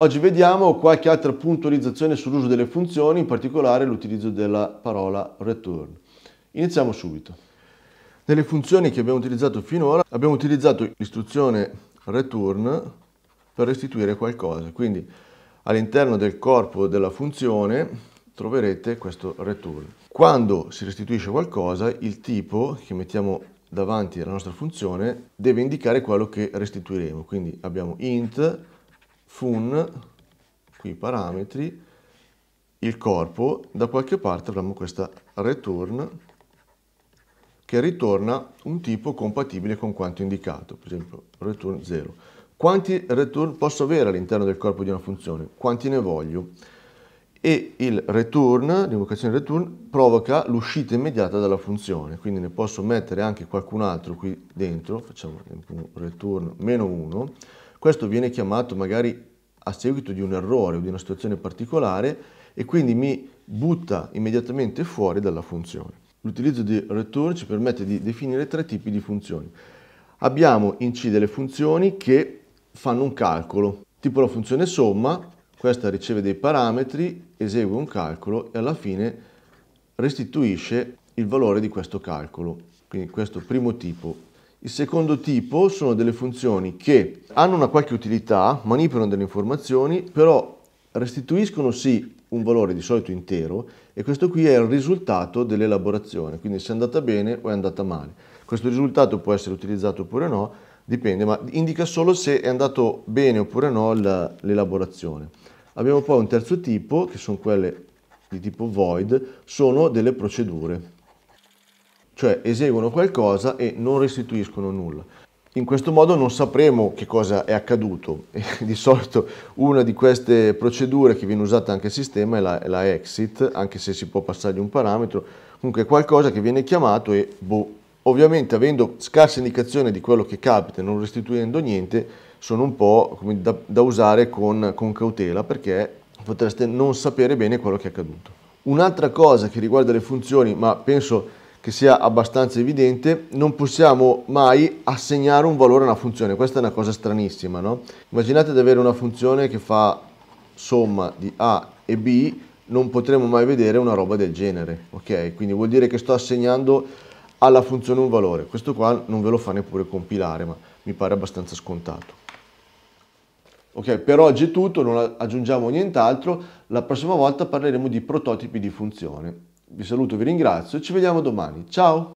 Oggi vediamo qualche altra puntualizzazione sull'uso delle funzioni, in particolare l'utilizzo della parola return. Iniziamo subito. Nelle funzioni che abbiamo utilizzato finora abbiamo utilizzato l'istruzione return per restituire qualcosa, quindi all'interno del corpo della funzione troverete questo return. Quando si restituisce qualcosa, il tipo che mettiamo davanti alla nostra funzione deve indicare quello che restituiremo, quindi abbiamo int fun, qui parametri, il corpo, da qualche parte avremo questa return che ritorna un tipo compatibile con quanto indicato, per esempio return 0. Quanti return posso avere all'interno del corpo di una funzione? Quanti ne voglio? E il return, l'invocazione return, provoca l'uscita immediata dalla funzione, quindi ne posso mettere anche qualcun altro qui dentro, facciamo un return meno 1, questo viene chiamato magari a seguito di un errore o di una situazione particolare e quindi mi butta immediatamente fuori dalla funzione. L'utilizzo di return ci permette di definire tre tipi di funzioni. Abbiamo in C delle funzioni che fanno un calcolo, tipo la funzione somma, questa riceve dei parametri, esegue un calcolo e alla fine restituisce il valore di questo calcolo. Quindi questo primo tipo il secondo tipo sono delle funzioni che hanno una qualche utilità, manipolano delle informazioni, però restituiscono sì un valore di solito intero e questo qui è il risultato dell'elaborazione, quindi se è andata bene o è andata male. Questo risultato può essere utilizzato oppure no, dipende, ma indica solo se è andato bene oppure no l'elaborazione. Abbiamo poi un terzo tipo, che sono quelle di tipo void, sono delle procedure cioè eseguono qualcosa e non restituiscono nulla. In questo modo non sapremo che cosa è accaduto. di solito una di queste procedure che viene usata anche a sistema è la, è la exit, anche se si può passargli un parametro, comunque qualcosa che viene chiamato e boh. Ovviamente avendo scarsa indicazione di quello che capita, e non restituendo niente, sono un po' da, da, usare con, con cautela perché potreste non sapere bene quello che è accaduto. Un'altra cosa che riguarda le funzioni, ma penso che sia abbastanza evidente, non possiamo mai assegnare un valore a una funzione. Questa è una cosa stranissima, no? Immaginate di avere una funzione che fa somma di A e B, non potremo mai vedere una roba del genere, ok? Quindi vuol dire che sto assegnando alla funzione un valore. Questo qua non ve lo fa neppure compilare, ma mi pare abbastanza scontato. Ok, per oggi è tutto, non aggiungiamo nient'altro, la prossima volta parleremo di prototipi di funzione vi saluto, vi ringrazio, e ci vediamo domani. Ciao!